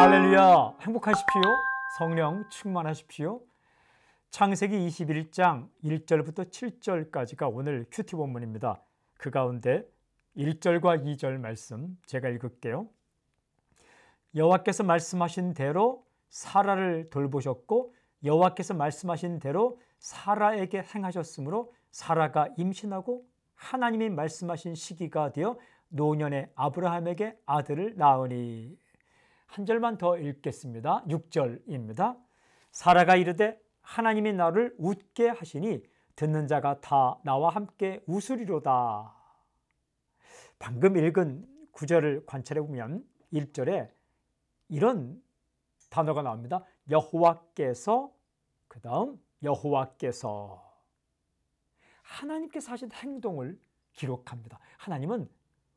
할렐루야! 행복하십시오. 성령 충만하십시오. 창세기 21장 1절부터 7절까지가 오늘 큐티 본문입니다. 그 가운데 1절과 2절 말씀 제가 읽을게요. 여호와께서 말씀하신 대로 사라를 돌보셨고 여호와께서 말씀하신 대로 사라에게 행하셨으므로 사라가 임신하고 하나님이 말씀하신 시기가 되어 노년의 아브라함에게 아들을 낳으니 한 절만 더 읽겠습니다. 6절입니다. 사라가 이르되 하나님이 나를 웃게 하시니 듣는 자가 다 나와 함께 웃으리로다. 방금 읽은 구절을 관찰해 보면 1절에 이런 단어가 나옵니다. 여호와께서 그다음 여호와께서 하나님께서 하신 행동을 기록합니다. 하나님은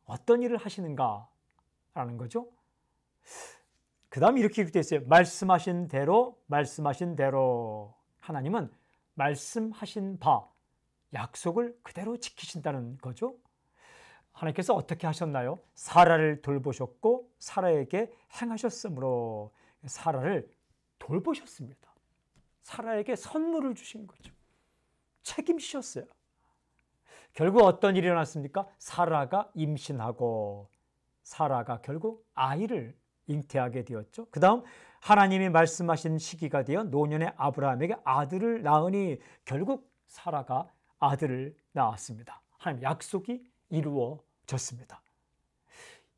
어떤 일을 하시는가라는 거죠. 그 다음 에 이렇게 기록되어 있어요. 말씀하신 대로, 말씀하신 대로. 하나님은 말씀하신 바, 약속을 그대로 지키신다는 거죠. 하나님께서 어떻게 하셨나요? 사라를 돌보셨고 사라에게 행하셨으므로 사라를 돌보셨습니다. 사라에게 선물을 주신 거죠. 책임지셨어요. 결국 어떤 일이 일어났습니까? 사라가 임신하고 사라가 결국 아이를 잉태하게 되었죠. 그 다음 하나님이 말씀하신 시기가 되어 노년의 아브라함에게 아들을 낳으니 결국 사라가 아들을 낳았습니다. 하나님 약속이 이루어졌습니다.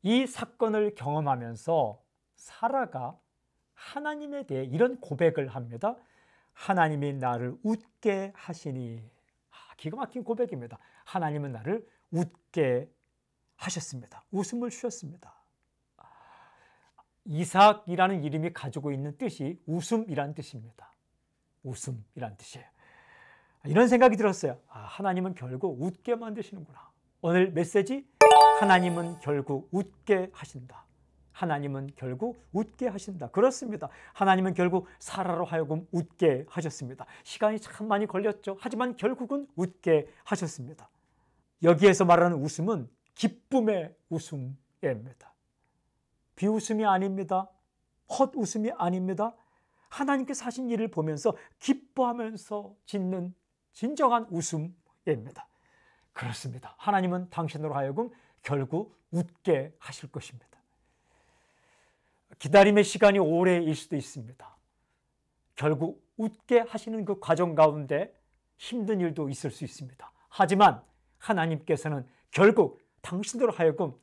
이 사건을 경험하면서 사라가 하나님에 대해 이런 고백을 합니다. 하나님이 나를 웃게 하시니 아, 기가 막힌 고백입니다. 하나님은 나를 웃게 하셨습니다. 웃음을 주셨습니다. 이삭이라는 이름이 가지고 있는 뜻이 웃음이란 뜻입니다. 웃음이란 뜻이에요. 이런 생각이 들었어요. 아, 하나님은 결국 웃게 만드시는구나. 오늘 메시지 하나님은 결국 웃게 하신다. 하나님은 결국 웃게 하신다. 그렇습니다. 하나님은 결국 사라로 하여금 웃게 하셨습니다. 시간이 참 많이 걸렸죠. 하지만 결국은 웃게 하셨습니다. 여기에서 말하는 웃음은 기쁨의 웃음입니다. 비웃음이 아닙니다. 헛웃음이 아닙니다. 하나님께서 하신 일을 보면서 기뻐하면서 짓는 진정한 웃음입니다. 그렇습니다. 하나님은 당신으로 하여금 결국 웃게 하실 것입니다. 기다림의 시간이 오래일 수도 있습니다. 결국 웃게 하시는 그 과정 가운데 힘든 일도 있을 수 있습니다. 하지만 하나님께서는 결국 당신으로 하여금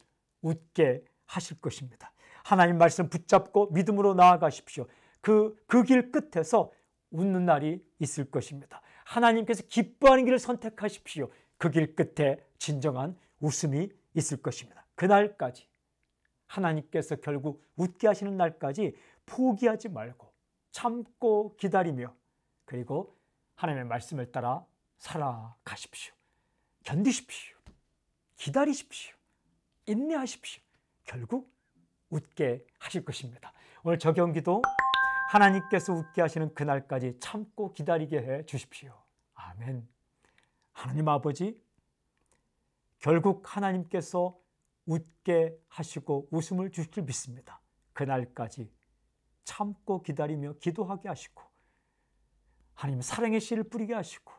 웃게 하실 것입니다. 하나님 말씀 붙잡고 믿음으로 나아가십시오. 그, 그 길 끝에서 웃는 날이 있을 것입니다. 하나님께서 기뻐하는 길을 선택하십시오. 그 길 끝에 진정한 웃음이 있을 것입니다. 그날까지 하나님께서 결국 웃게 하시는 날까지 포기하지 말고 참고 기다리며 그리고 하나님의 말씀을 따라 살아가십시오. 견디십시오. 기다리십시오. 인내하십시오. 결국 웃게 하실 것입니다. 오늘 저 경기도 하나님께서 웃게 하시는 그날까지 참고 기다리게 해 주십시오. 아멘. 하나님 아버지, 결국 하나님께서 웃게 하시고 웃음을 주실 줄 믿습니다. 그날까지 참고 기다리며 기도하게 하시고, 하나님 사랑의 씨를 뿌리게 하시고,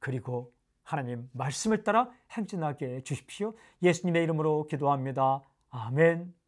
그리고 하나님 말씀을 따라 행진하게 해 주십시오. 예수님의 이름으로 기도합니다. 아멘.